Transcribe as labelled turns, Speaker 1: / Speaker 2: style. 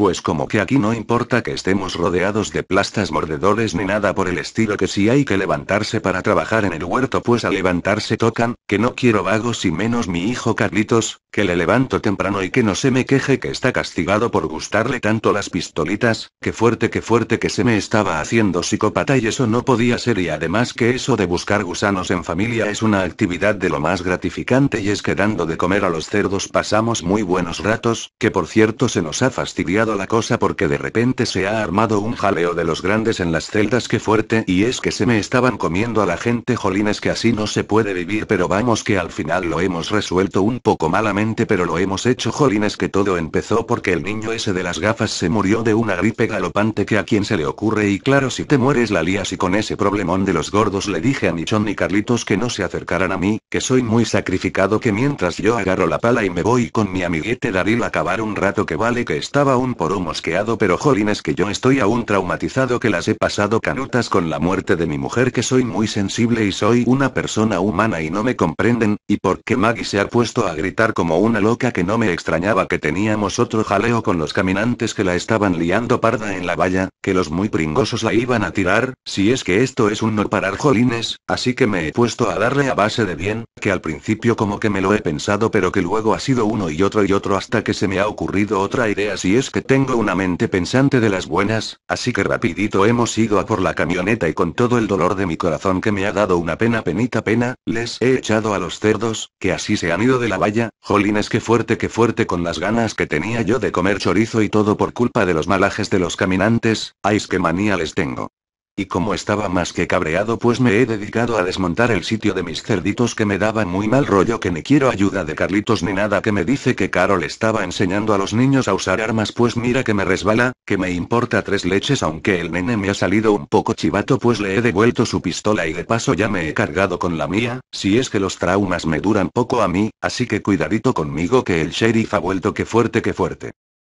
Speaker 1: Pues como que aquí no importa que estemos rodeados de plastas mordedores ni nada por el estilo que si hay que levantarse para trabajar en el huerto pues a levantarse tocan, que no quiero vagos y menos mi hijo Carlitos, que le levanto temprano y que no se me queje que está castigado por gustarle tanto las pistolitas, que fuerte que fuerte que se me estaba haciendo psicópata y eso no podía ser y además que eso de buscar gusanos en familia es una actividad de lo más gratificante y es que dando de comer a los cerdos pasamos muy buenos ratos, que por cierto se nos ha fastidiado la cosa porque de repente se ha armado un jaleo de los grandes en las celdas que fuerte y es que se me estaban comiendo a la gente jolines que así no se puede vivir pero vamos que al final lo hemos resuelto un poco malamente pero lo hemos hecho jolines que todo empezó porque el niño ese de las gafas se murió de una gripe galopante que a quien se le ocurre y claro si te mueres la lías y con ese problemón de los gordos le dije a Michon y Carlitos que no se acercaran a mí, que soy muy sacrificado que mientras yo agarro la pala y me voy con mi amiguete Daril a acabar un rato que vale que estaba un por un mosqueado, pero jolines que yo estoy aún traumatizado que las he pasado canutas con la muerte de mi mujer, que soy muy sensible y soy una persona humana y no me comprenden, y porque Maggie se ha puesto a gritar como una loca que no me extrañaba que teníamos otro jaleo con los caminantes que la estaban liando parda en la valla, que los muy pringosos la iban a tirar, si es que esto es un no parar jolines, así que me he puesto a darle a base de bien, que al principio como que me lo he pensado pero que luego ha sido uno y otro y otro hasta que se me ha ocurrido otra idea si es que tengo una mente pensante de las buenas, así que rapidito hemos ido a por la camioneta y con todo el dolor de mi corazón que me ha dado una pena penita pena, les he echado a los cerdos, que así se han ido de la valla, jolines que fuerte que fuerte con las ganas que tenía yo de comer chorizo y todo por culpa de los malajes de los caminantes, ay que manía les tengo. Y como estaba más que cabreado pues me he dedicado a desmontar el sitio de mis cerditos que me daban muy mal rollo que ni quiero ayuda de Carlitos ni nada que me dice que Carol estaba enseñando a los niños a usar armas pues mira que me resbala, que me importa tres leches aunque el nene me ha salido un poco chivato pues le he devuelto su pistola y de paso ya me he cargado con la mía, si es que los traumas me duran poco a mí, así que cuidadito conmigo que el sheriff ha vuelto que fuerte que fuerte.